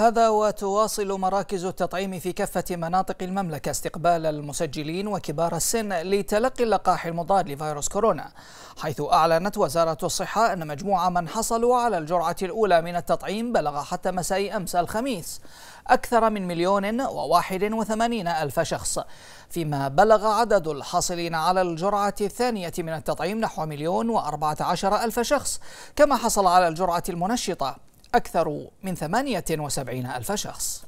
هذا وتواصل مراكز التطعيم في كافة مناطق المملكة استقبال المسجلين وكبار السن لتلقي اللقاح المضاد لفيروس كورونا حيث أعلنت وزارة الصحة أن مجموع من حصلوا على الجرعة الأولى من التطعيم بلغ حتى مساء أمس الخميس أكثر من مليون وواحد وثمانين ألف شخص فيما بلغ عدد الحاصلين على الجرعة الثانية من التطعيم نحو مليون وأربعة عشر ألف شخص كما حصل على الجرعة المنشطة أكثر من 78 ألف شخص